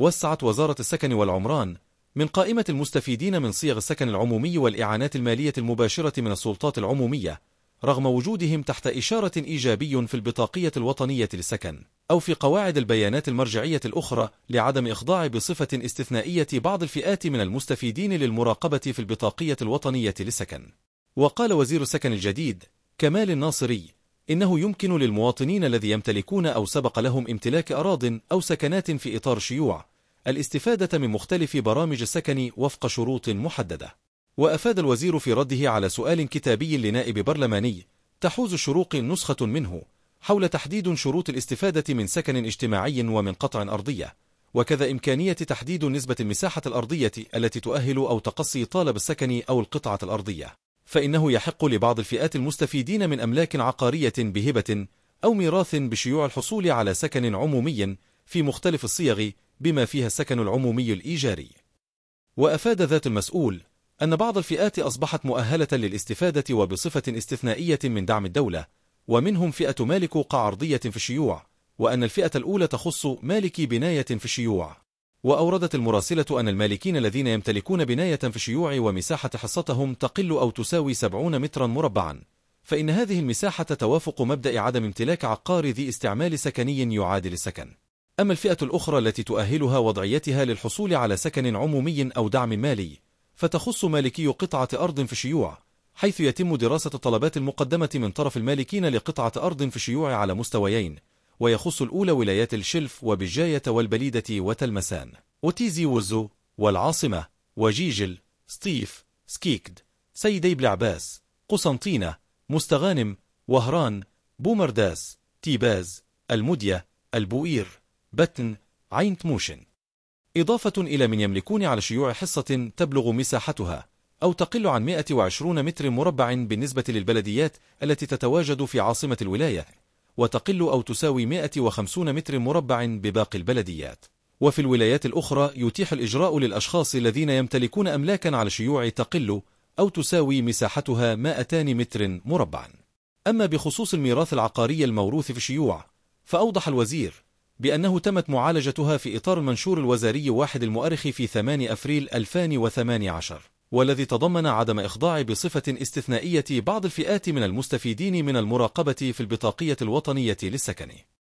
وسعت وزارة السكن والعمران من قائمة المستفيدين من صيغ السكن العمومي والإعانات المالية المباشرة من السلطات العمومية رغم وجودهم تحت إشارة إيجابي في البطاقية الوطنية للسكن أو في قواعد البيانات المرجعية الأخرى لعدم إخضاع بصفة استثنائية بعض الفئات من المستفيدين للمراقبة في البطاقية الوطنية للسكن وقال وزير السكن الجديد كمال الناصري إنه يمكن للمواطنين الذي يمتلكون أو سبق لهم امتلاك أراض أو سكنات في إطار شيوع الاستفادة من مختلف برامج السكن وفق شروط محددة وأفاد الوزير في رده على سؤال كتابي لنائب برلماني تحوز الشروق نسخة منه حول تحديد شروط الاستفادة من سكن اجتماعي ومن قطع أرضية وكذا إمكانية تحديد نسبة المساحة الأرضية التي تؤهل أو تقصي طالب السكن أو القطعة الأرضية فإنه يحق لبعض الفئات المستفيدين من أملاك عقارية بهبة أو ميراث بشيوع الحصول على سكن عمومي في مختلف الصيغ بما فيها السكن العمومي الإيجاري وأفاد ذات المسؤول أن بعض الفئات أصبحت مؤهلة للاستفادة وبصفة استثنائية من دعم الدولة ومنهم فئة مالك قعرضية في الشيوع وأن الفئة الأولى تخص مالكي بناية في الشيوع وأوردت المراسلة أن المالكين الذين يمتلكون بناية في الشيوع ومساحة حصتهم تقل أو تساوي 70 مترا مربعا فإن هذه المساحة توافق مبدأ عدم امتلاك عقار ذي استعمال سكني يعادل السكن أما الفئة الأخرى التي تؤهلها وضعيتها للحصول على سكن عمومي أو دعم مالي فتخص مالكي قطعة أرض في شيوع حيث يتم دراسة الطلبات المقدمة من طرف المالكين لقطعة أرض في شيوع على مستويين ويخص الأولى ولايات الشلف وبجاية والبليدة وتلمسان وتيزي وزو والعاصمة وجيجل سطيف سكيكد سيدي بلعباس قسنطينة مستغانم وهران بومرداس تيباز المدية البوئير بتن عين تموشن إضافة إلى من يملكون على شيوع حصة تبلغ مساحتها أو تقل عن 120 متر مربع بالنسبة للبلديات التي تتواجد في عاصمة الولاية وتقل أو تساوي 150 متر مربع بباقي البلديات وفي الولايات الأخرى يتيح الإجراء للأشخاص الذين يمتلكون أملاكا على شيوع تقل أو تساوي مساحتها 200 متر مربع أما بخصوص الميراث العقاري الموروث في شيوع فأوضح الوزير بأنه تمت معالجتها في إطار المنشور الوزاري واحد المؤرخ في 8 أفريل 2018 والذي تضمن عدم إخضاع بصفة استثنائية بعض الفئات من المستفيدين من المراقبة في البطاقية الوطنية للسكن